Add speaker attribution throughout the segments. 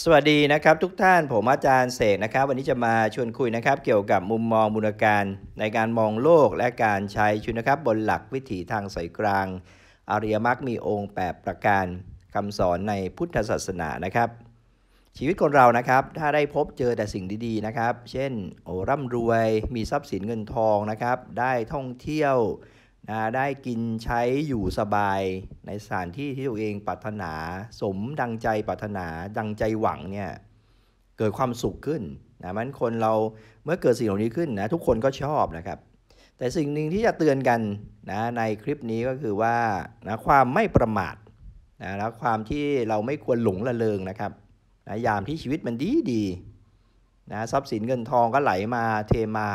Speaker 1: สวัสดีนะครับทุกท่านผมอาจารย์เสกนะครับ วันนี้จะมาชวนคุยนะครับ เกี่ยวกับมุมมองบุญการ ในการมองโลกและการใช้ชุนนะครับ บนหลักวิถีทางสายกลางอริยมรรคมีองค์8ประการคำสอนในพุทธศาสนานะครับ ชีวิตคนเรานะครับ ถ้าได้พบเจอแต่สิ่งดีๆนะครับ เช่นโอ้ร่ำรวย มีทรัพย์สินเงินทองนะครับ ได้ท่องเที่ยวนะได้กินใช้อยู่สบายในสถานที่ที่ตัวเองปรารถนาสมดังใจปรารถนา ดังใจหวังเนี่ยเกิดความสุขขึ้นนะมันคนเราเมื่อเกิดสิ่งเหล่านี้ขึ้นนะทุกคนก็ชอบนะครับ แต่สิ่งหนึ่งที่จะเตือนกันนะในคลิปนี้ก็คือว่านะความไม่ประมาทนะแล้วความที่เราไม่ควรหลงละเริงนะครับนะยามที่ชีวิตมันดีดีนะทรัพย์สินเงินทองก็ไหลมาเทมา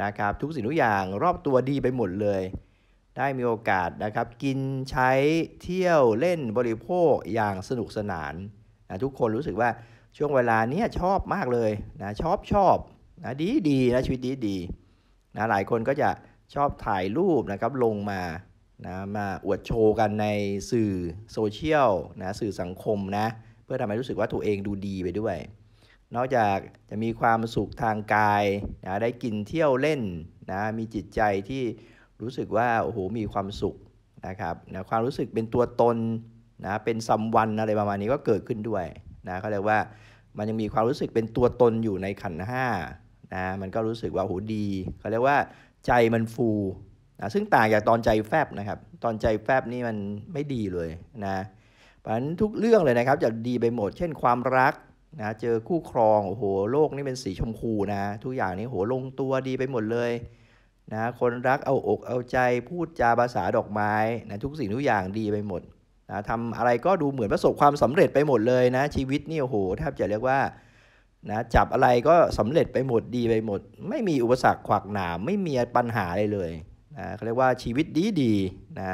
Speaker 1: นะครับทุกสิ่งทุกอย่าง รอบตัวดีไปหมดเลย ได้มีโอกาสนะครับกินใช้เที่ยวเล่นบริโภคอย่างสนุกสนานนะทุกคนรู้สึกว่าช่วงเวลานี้ชอบมากเลยนะชอบชอบนะดีดีนะชีวิตดีดีนะหลายคนก็จะชอบถ่ายรูปนะครับลงมานะมา อวดโชว์กันในสื่อโซเชียลนะสื่อสังคมนะเพื่อทำให้รู้สึกว่าตัวเองดูดีไปด้วยนอกจากจะมีความสุขทางกายนะได้กินเที่ยวเล่น นะ มีจิตใจที่รู้สึกว่าโอ้โห มีความสุขนะครับนะความรู้สึกเป็นตัวตนนะ เป็นซัมวันอะไรประมาณนี้ก็เกิดขึ้นด้วยนะเขาเรียกว่ามันยังมีความรู้สึกเป็นตัวตนอยู่ในขันห้านะ มันก็รู้สึกว่าโหดี เขาเรียกว่าใจมันฟูนะ ซึ่งต่างจากตอนใจแฟบนะครับ ตอนใจแฟบนี่มันไม่ดีเลยนะเพราะฉะนั้นทุกเรื่องเลยนะครับจะดีไปหมด เช่นความรักนะเจอคู่ครองโอ้โหโลกนี่เป็นสีชมพูนะทุกอย่างนี่โหลงตัวดีไปหมดเลยนะคนรักเอาอกเอาใจพูดจาภาษาดอกไม้นะทุกสิ่งทุกอย่างดีไปหมดนะทำอะไรก็ดูเหมือนประสบความสำเร็จไปหมดเลยนะชีวิตนี่โอ้โหแทบจะเรียกว่านะจับอะไรก็สำเร็จไปหมดดีไปหมด ไม่มีอุปสรรคขวากหนามไม่มีปัญหาอะไรเลยนะเขาเรียกว่าชีวิตดีดีนะ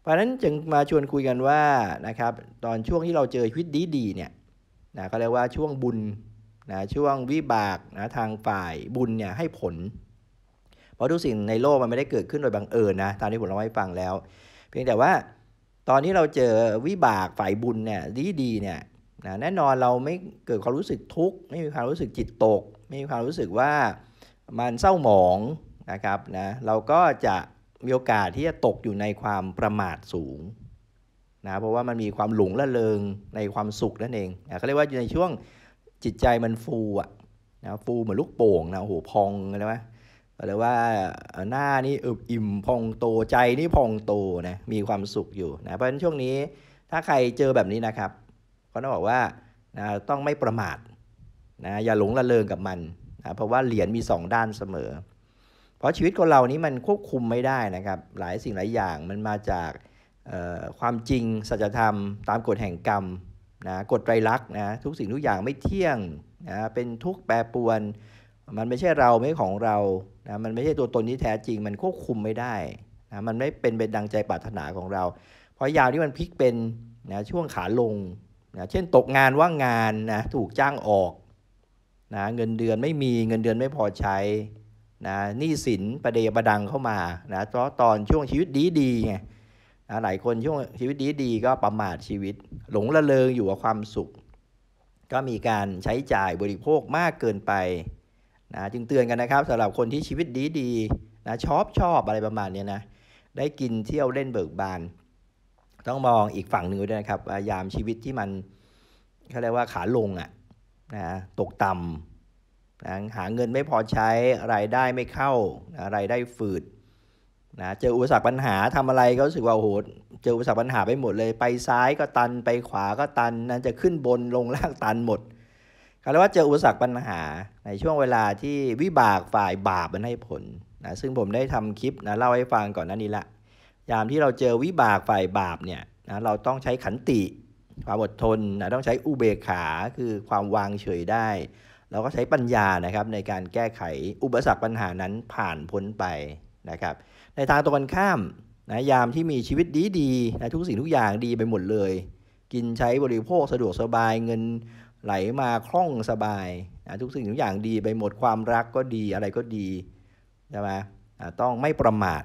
Speaker 1: เพราะนั้นจึงมาชวนคุยกันว่านะครับตอนช่วงที่เราเจอชีวิตดีดีเนี่ยนะก็เรียกว่าช่วงบุญนะช่วงวิบากนะทางฝ่ายบุญเนี่ยให้ผล เพราะทุกสิ่งในโลกมันไม่ได้เกิดขึ้นโดยบังเอิญนะตามที่ผมเล่าให้ฟังแล้ว เพียงแต่ว่าตอนที่เราเจอวิบากฝ่ายบุญเนี่ยดีดีเนี่ยนะแน่นอนเราไม่เกิดความรู้สึกทุกข์ไม่มีความรู้สึกจิตตก ไม่มีความรู้สึกว่ามันเศร้าหมองนะครับนะเราก็จะมีโอกาสที่จะตกอยู่ในความประมาทสูงนะเพราะว่ามันมีความหลงละเลงในความสุขนั่นเองนะเขาเรียกว่าในช่วงจิตใจมันฟูอ่ะนะฟูเหมือนลูกโป่งนะโอ้โหพองเลยไหมหรือว่าหน้านี่อึบอิ่มพองโตใจนี่พองโตนะมีความสุขอยู่นะเพราะฉะนั้นช่วงนี้ถ้าใครเจอแบบนี้นะครับก็ต้องบอกว่านะต้องไม่ประมาทนะอย่าหลงละเลงกับมันนะเพราะว่าเหรียญมี 2 ด้านเสมอ เพราะชีวิตของเรานี้มันควบคุมไม่ได้นะครับหลายสิ่งหลายอย่างมันมาจากความจริงสัจธรรม ตามกฎแห่งกรรมนะกฎไตรลักษณ์นะทุกสิ่งทุกอย่างไม่เที่ยงนะเป็นทุกแปรปวน มันไม่ใช่เราไม่ของเรานะมันไม่ใช่ตัวตนที่แท้จริง มันควบคุมไม่ได้นะมันไม่เป็นเป็นดังใจปรารถนาของเรา เพราะยาวที่มันพลิกเป็นนะช่วงขาลงนะเช่นตกงานว่างงานนะถูกจ้างออกนะเงินเดือนไม่มี เงินเดือนไม่พอใช้นะหนี้สินประเดยประดังเข้ามานะเพราะตอนช่วงชีวิตดีดีไงหลายคนช่วงชีวิตดีดีก็ประมาทชีวิตหลงละเริงอยู่กับความสุข ก็มีการใช้จ่ายบริโภคมากเกินไปนะจึงเตือนกันนะครับสำหรับคนที่ชีวิตดีดีนะชอบชอบอะไรประมาณนี้นะได้กินเที่ยวเล่นเบิกบาน ต้องมองอีกฝั่งหนึ่งด้วยนะครับยามชีวิตที่มันเขาเรียกว่าขาลงอะ่ะนะตกต่ำนะหาเงินไม่พอใช้รายได้ไม่เข้า รายได้ฝืดนะเจออุปสรรคปัญหาทำอะไรก็รู้สึกว่าโอหเจออุปสรรคปัญหาไปหมดเลย ไปซ้ายก็ตัน ไปขวาก็ตันนะจะขึ้นบนลงล่างตันหมดเขาเรียกว่าเจออุปสรรคปัญหาในช่วงเวลาที่วิบากฝ่ายบาปมันให้ผล นะซึ่งผมได้ทำคลิปนะเล่าให้ฟังก่อนหน้านี้ละ ยามที่เราเจอวิบากฝ่ายบาปเนี่ยนะเราต้องใช้ขันติ ความอดทนนะต้องใช้อุเบกขาคือความวางเฉยได้ เราก็ใช้ปัญญานะครับในการแก้ไข อุปสรรคปัญหานั้นผ่านพ้นไปนะครับ ในทางตรงกันข้าม นะ ยามที่มีชีวิตดีดี นะ ทุกสิ่งทุกอย่างดีไปหมดเลย กินใช้บริโภคสะดวกสบาย เงินไหลมาคล่องสบาย นะ ทุกสิ่งทุกอย่างดีไปหมด ความรักก็ดี อะไรก็ดี ใช่ไหมต้องไม่ประมาท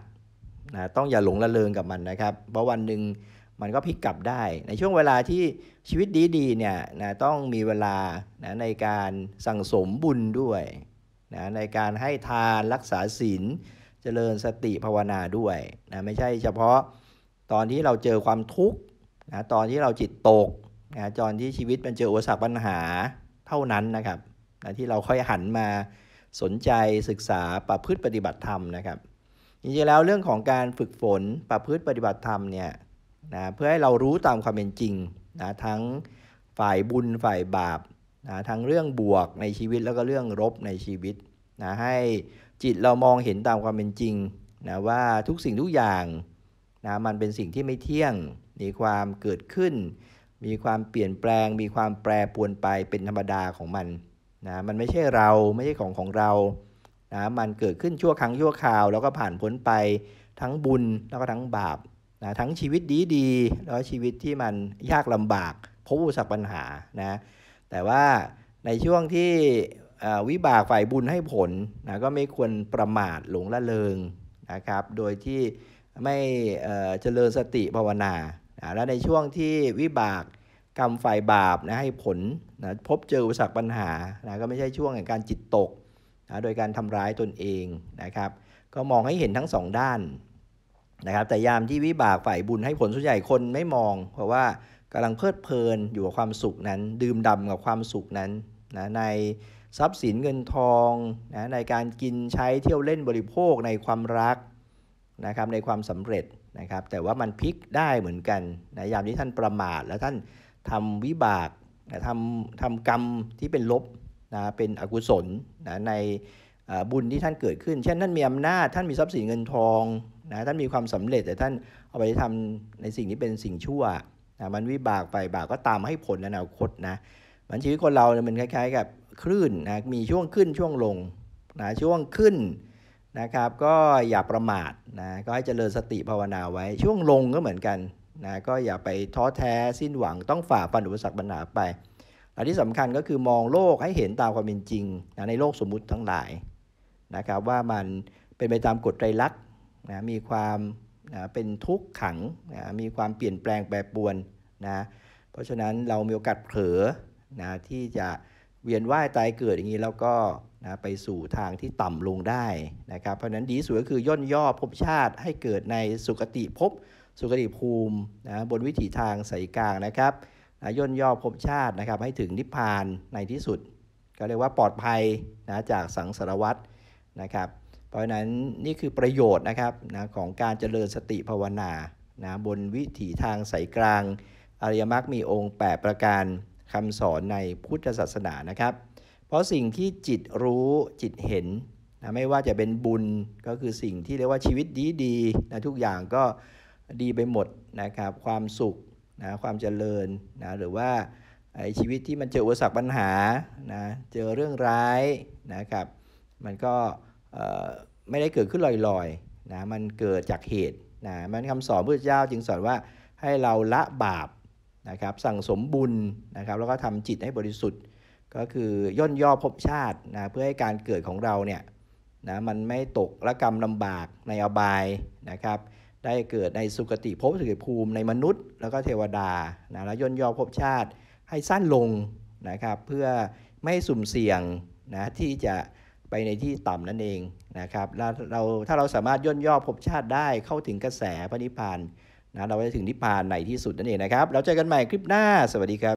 Speaker 1: นะ ต้องอย่าหลงละเลงกับมันนะครับ เพราะวันหนึ่งมันก็พลิกกลับได้ ในช่วงเวลาที่ชีวิตดีดีเนี่ย นะ ต้องมีเวลา นะ ในการสั่งสมบุญด้วย นะ ในการให้ทานรักษาศีลเจริญสติภาวนาด้วยนะไม่ใช่เฉพาะตอนที่เราเจอความทุกข์นะตอนที่เราจิตตกนะตอนที่ชีวิตมันเจออุปสรรคปัญหาเท่านั้นนะครับนะที่เราค่อยหันมาสนใจศึกษาประพฤติปฏิบัติธรรมนะครับจริงๆแล้วเรื่องของการฝึกฝนประพฤติปฏิบัติธรรมเนี่ยนะเพื่อให้เรารู้ตามความเป็นจริงนะทั้งฝ่ายบุญฝ่ายบาปนะทั้งเรื่องบวกในชีวิตแล้วก็เรื่องลบในชีวิตนะให้จิตเรามองเห็นตามความเป็นจริงนะว่าทุกสิ่งทุกอย่างนะมันเป็นสิ่งที่ไม่เที่ยงมีความเกิดขึ้น มีความเปลี่ยนแปลง มีความแปรปรวนไปเป็นธรรมดาของมันนะมันไม่ใช่เราไม่ใช่ของของเรานะมันเกิดขึ้นชั่วครั้งชั่วคราว แล้วก็ผ่านพ้นไปทั้งบุญแล้วก็ทั้งบาปนะทั้งชีวิตดีดีแล้วชีวิตที่มันยากลำบากพบอุปสรรคปัญหานะแต่ว่าในช่วงที่วิบากฝ่ายบุญให้ผลนะก็ไม่ควรประมาทหลงละเลงนะครับโดยที่ไม่เจริญสติภาวนานะและในช่วงที่วิบากกรรมฝ่ายบาปนะให้ผลนะพบเจออุปสรรคปัญหานะก็ไม่ใช่ช่วงแห่งการจิตตกนะโดยการทำร้ายตนเองนะครับ ก็มองให้เห็นทั้งสองด้านนะครับแต่ยามที่วิบากฝ่ายบุญให้ผลส่วนใหญ่คนไม่มอง เพราะว่ากำลังเพลิดเพลินอยู่กับความสุขนั้น ดื่มด่ากับความสุขนั้นนะในทรัพย์สินเงินทองนะในการกินใช้เที่ยวเล่นบริโภคในความรักนะครับในความสำเร็จนะครับแต่ว่ามันพลิกได้เหมือนกันนะยามที่ท่านประมาท แล้วท่านทำวิบากนะทำทำกรรมที่เป็นลบนะเป็นอกุศลนะในบุญที่ท่านเกิดขึ้น เช่นท่านมีอำนาจท่านมีทรัพย์สินเงินทองนะท่านมีความสำเร็จแต่ท่านเอาไปทำในสิ่งที่เป็นสิ่งชั่วนะมันวิบากไปบาปก็ตามให้ผลในอนาคตนะมันชีวิตคนเราเนี่ยมันคล้ายๆกับคลื่นนะมีช่วงขึ้นช่วงลงนะช่วงขึ้นนะครับก็อย่าประมาทนะก็ให้เจริญสติภาวนาไว้ ช่วงลงก็เหมือนกันนะก็อย่าไปท้อแท้สิ้นหวังต้องฝ่าฟันอุปสรรคปัญหาไปและที่สำคัญก็คือมองโลกให้เห็นตามความเป็นจริงนะในโลกสมมุติทั้งหลายนะครับว่ามันเป็นไปตามกฎไตรลักษณ์นะมีความนะเป็นทุกข์ขังนะมีความเปลี่ยนแปลงแปรปรวนนะเพราะฉะนั้นเรามีโอกาสเผลอนะที่จะเวียนว่ายตายเกิดอย่างนี้แล้วก็นะไปสู่ทางที่ต่ำลงได้นะครับเพราะฉะนั้นดีสุดก็คือย่นย่อภพชาติให้เกิดในสุคติภพสุคติภูมินะบนวิถีทางสายกลางนะครับนะย่นย่อภพชาตินะครับให้ถึงนิพพานในที่สุด ก็เรียกว่าปลอดภัยนะจากสังสารวัตรนะครับ เพราะฉะนั้นนี่คือประโยชน์นะครับนะของการเจริญสติภาวนานะบนวิถีทางสายกลาง อริยมรรคมีองค์ 8 ประการคำสอนในพุทธศาสนานะครับ เพราะสิ่งที่จิตรู้จิตเห็นนะไม่ว่าจะเป็นบุญก็คือสิ่งที่เรียกว่าชีวิตดีดีนะทุกอย่างก็ดีไปหมดนะครับความสุขนะความเจริญนะหรือว่าไอ้ชีวิตที่มันเจออุปสรรคปัญหานะเจอเรื่องร้ายนะครับมันก็ไม่ได้เกิดขึ้นลอยๆนะมันเกิดจากเหตุนะมันคำสอนพระเจ้าจึงสอนว่าให้เราละบาปนะครับสั่งสมบุญนะครับแล้วก็ทำจิตให้บริสุทธิ์ก็คือย่นย่อภพชาตินะเพื่อให้การเกิดของเราเนี่ยนะมันไม่ตกละกรรมลำบากในอบายนะครับได้เกิดในสุคติภพสุคติภูมิในมนุษย์แล้วก็เทวดานะแล้วย่นย่อภพชาติให้สั้นลงนะครับเพื่อไม่สุ่มเสี่ยงนะที่จะไปในที่ต่ำนั่นเองนะครับแล้วเราถ้าเราสามารถย่นย่อภพชาติได้เข้าถึงกระแสพระนิพพานนะเราจะถึงนิพพานในที่สุดนั่นเองนะครับเราเจอกันใหม่คลิปหน้า สวัสดีครับ